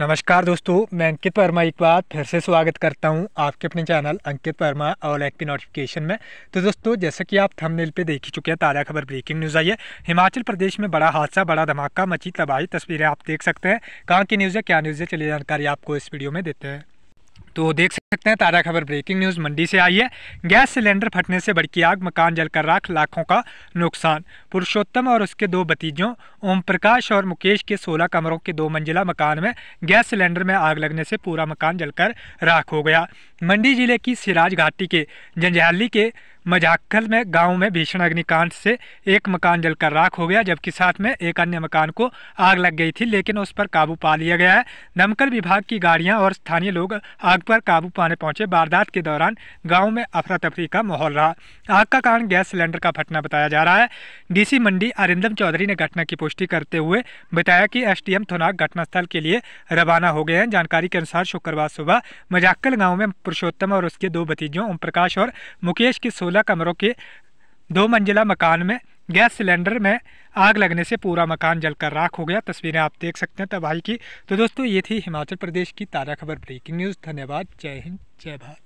नमस्कार दोस्तों मैं अंकित वर्मा एक बार फिर से स्वागत करता हूं आपके अपने चैनल अंकित वर्मा और पी नोटिफिकेशन में तो दोस्तों जैसा कि आप थंबनेल पे देख ही चुके हैं ताज़ा खबर ब्रेकिंग न्यूज़ आई है हिमाचल प्रदेश में बड़ा हादसा बड़ा धमाका मची तबाही तस्वीरें आप देख सकते हैं कहाँ की न्यूज़ है क्या न्यूज़ है चलिए जानकारी आपको इस वीडियो में देते हैं तो देख सकते हैं ताज़ा खबर ब्रेकिंग न्यूज़ मंडी से आई है गैस सिलेंडर फटने से बड़की आग मकान जलकर राख लाखों का नुकसान पुरुषोत्तम और उसके दो भतीजों ओम प्रकाश और मुकेश के 16 कमरों के दो मंजिला मकान में गैस सिलेंडर में आग लगने से पूरा मकान जलकर राख हो गया मंडी जिले की सिराज घाटी के जंजहली के मजाक्कल में गांव में भीषण अग्निकांड से एक मकान जलकर राख हो गया जबकि साथ में एक अन्य मकान को आग लग गई थी लेकिन उस पर काबू पा लिया गया है दमकल विभाग की गाड़ियां और स्थानीय लोग आग पर काबू पाने पहुंचे वारदात के दौरान गाँव में अफरा तफरी का माहौल रहा आग का कारण गैस सिलेंडर का फटना बताया जा रहा है डीसी मंडी अरिंदम चौधरी ने घटना की पुष्टि करते हुए बताया कि एसडीएम घटना घटनास्थल के लिए रवाना हो गए हैं जानकारी के अनुसार शुक्रवार सुबह मजाक्कल गाँव में पुरुषोत्तम और उसके दो भतीजों ओम प्रकाश और मुकेश की सोलह सोलह कमरों के दो मंजिला मकान में गैस सिलेंडर में आग लगने से पूरा मकान जलकर राख हो गया तस्वीरें आप देख सकते हैं तबाही की तो दोस्तों ये थी हिमाचल प्रदेश की ताज़ा खबर ब्रेकिंग न्यूज़ धन्यवाद जय हिंद जय भारत